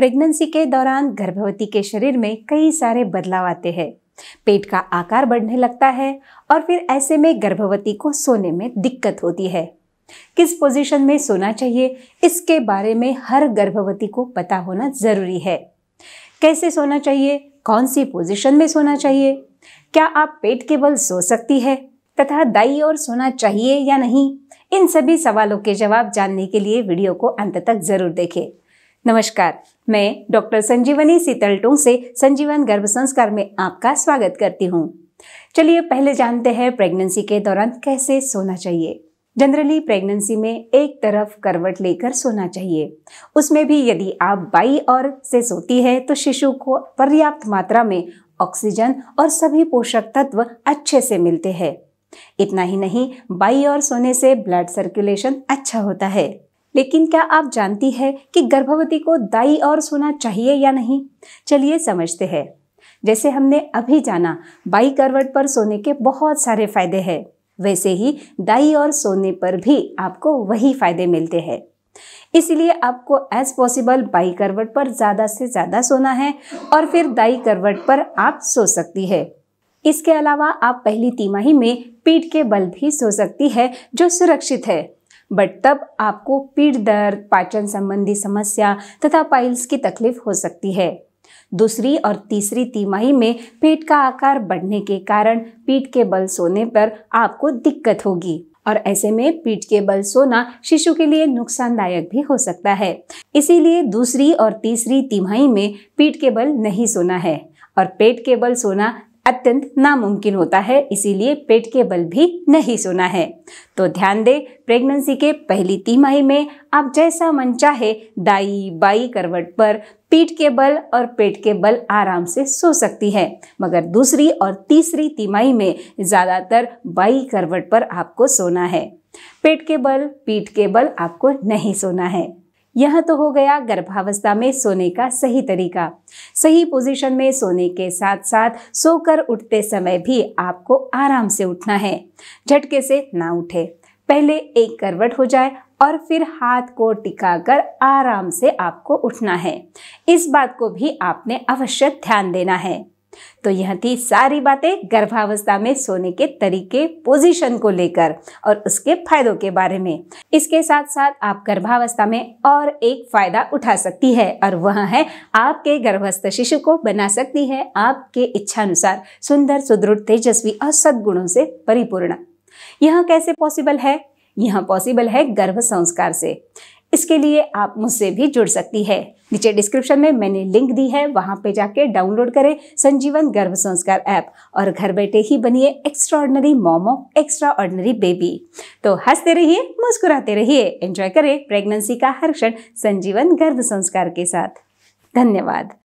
pregnancy के दौरान गर्भवती के शरीर में कई सारे बदलाव आते हैं पेट का आकार बढ़ने लगता है और फिर ऐसे में गर्भवती को सोने में दिक्कत होती है किस पोजीशन में सोना चाहिए इसके बारे में हर गर्भवती को पता होना ज़रूरी है कैसे सोना चाहिए कौन सी पोजीशन में सोना चाहिए क्या आप पेट के बल सो सकती है तथा दाई और सोना चाहिए या नहीं इन सभी सवालों के जवाब जानने के लिए वीडियो को अंत तक ज़रूर देखें नमस्कार मैं डॉक्टर संजीवनी सीतलटों से संजीवन गर्भ संस्कार में आपका स्वागत करती हूँ चलिए पहले जानते हैं प्रेगनेंसी के दौरान कैसे सोना चाहिए जनरली प्रेगनेंसी में एक तरफ करवट लेकर सोना चाहिए उसमें भी यदि आप बाई और से सोती है तो शिशु को पर्याप्त मात्रा में ऑक्सीजन और सभी पोषक तत्व अच्छे से मिलते हैं इतना ही नहीं बाई और सोने से ब्लड सर्कुलेशन अच्छा होता है लेकिन क्या आप जानती है कि गर्भवती को दाई और सोना चाहिए या नहीं चलिए समझते हैं जैसे हमने अभी जाना बाई करवट पर सोने के बहुत सारे फायदे हैं वैसे ही दाई और सोने पर भी आपको वही फायदे मिलते हैं इसलिए आपको एज पॉसिबल बाई करवट पर ज़्यादा से ज़्यादा सोना है और फिर दाई करवट पर आप सो सकती है इसके अलावा आप पहली तिमाही में पीठ के बल भी सो सकती है जो सुरक्षित है बट तब आपको पीठ दर्द पाचन संबंधी समस्या तथा पाइल्स की तकलीफ हो सकती है दूसरी और तीसरी तिमाही में पेट का आकार बढ़ने के कारण पीठ के बल सोने पर आपको दिक्कत होगी और ऐसे में पीठ के बल सोना शिशु के लिए नुकसानदायक भी हो सकता है इसीलिए दूसरी और तीसरी तिमाही में पीठ के बल नहीं सोना है और पेट के बल सोना अत्यंत नामुमकिन होता है इसीलिए पेट के बल भी नहीं सोना है तो ध्यान दें प्रेगनेंसी के पहली तिमाही में आप जैसा मन चाहे दाई बाई करवट पर पीठ के बल और पेट के बल आराम से सो सकती है मगर दूसरी और तीसरी तिमाही में ज़्यादातर बाई करवट पर आपको सोना है पेट के बल पीठ के बल आपको नहीं सोना है यह तो हो गया गर्भावस्था में सोने का सही तरीका सही पोजीशन में सोने के साथ साथ सोकर उठते समय भी आपको आराम से उठना है झटके से ना उठे पहले एक करवट हो जाए और फिर हाथ को टिकाकर आराम से आपको उठना है इस बात को भी आपने अवश्य ध्यान देना है तो यह थी सारी बातें गर्भावस्था में सोने के तरीके पोजीशन को लेकर और उसके फायदों के बारे में इसके साथ साथ आप गर्भावस्था में और एक फायदा उठा सकती है और वह है आपके गर्भस्थ शिशु को बना सकती है आपके इच्छानुसार सुंदर सुदृढ़ तेजस्वी और सद्गुणों से परिपूर्ण यह कैसे पॉसिबल है यह पॉसिबल है गर्भ संस्कार से इसके लिए आप मुझसे भी जुड़ सकती है नीचे डिस्क्रिप्शन में मैंने लिंक दी है वहाँ पे जाके डाउनलोड करें संजीवन गर्भ संस्कार ऐप और घर बैठे ही बनिए extraordinary momo extraordinary baby तो हंसते रहिए मुस्कुराते रहिए एंजॉय करें प्रेगनेंसी का हर क्षण संजीवन गर्भ संस्कार के साथ धन्यवाद